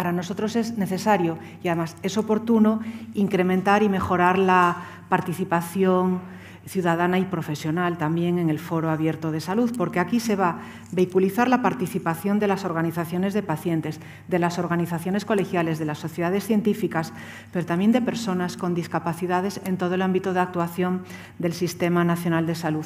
para nosotros es necesario y además es oportuno incrementar y mejorar la participación ciudadana y profesional también en el Foro Abierto de Salud, porque aquí se va a vehiculizar la participación de las organizaciones de pacientes, de las organizaciones colegiales, de las sociedades científicas, pero también de personas con discapacidades en todo el ámbito de actuación del Sistema Nacional de Salud.